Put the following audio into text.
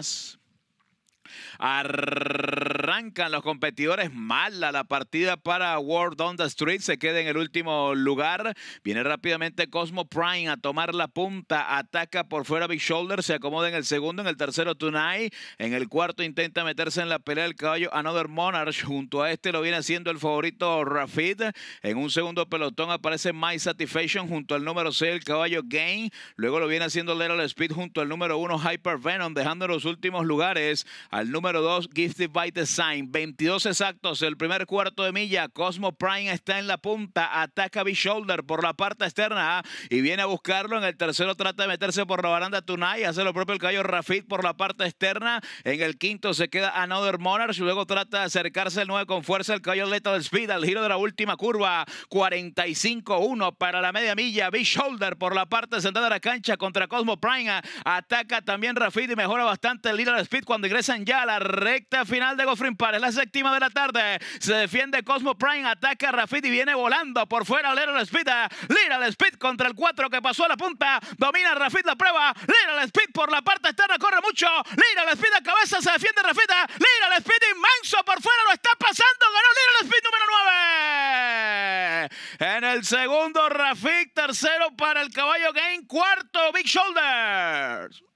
más. Arr los competidores. Mala la partida para World on the Street. Se queda en el último lugar. Viene rápidamente Cosmo Prime a tomar la punta. Ataca por fuera Big Shoulder. Se acomoda en el segundo. En el tercero Tonight. En el cuarto intenta meterse en la pelea del caballo Another Monarch. Junto a este lo viene haciendo el favorito Rafid. En un segundo pelotón aparece My Satisfaction junto al número 6 el caballo Gain. Luego lo viene haciendo Little Speed junto al número 1 Hyper Venom. Dejando los últimos lugares al número 2 Gifted by Design. 22 exactos, el primer cuarto de milla, Cosmo Prime está en la punta, ataca B-Shoulder por la parte externa ah, y viene a buscarlo, en el tercero trata de meterse por la baranda Tunay, hace lo propio el caballo Rafid por la parte externa, en el quinto se queda Another Monarch, luego trata de acercarse el 9 con fuerza, el caballo Lethal Speed al giro de la última curva, 45-1 para la media milla, Big shoulder por la parte central de la cancha contra Cosmo Prime, ah, ataca también Rafid y mejora bastante el Lethal Speed cuando ingresan ya a la recta final de Gofrin para la séptima de la tarde. Se defiende Cosmo Prime. Ataca a Rafit y viene volando por fuera. Little Speed. Lira el Speed contra el 4 que pasó a la punta. Domina Rafit la prueba. Lira el Speed por la parte externa. Corre mucho. Lira la Speed a cabeza. Se defiende Rafita. Lira Speed inmanso por fuera. Lo está pasando. Ganó Lira Speed número 9. En el segundo, Rafit, Tercero para el caballo Game. Cuarto, Big Shoulders.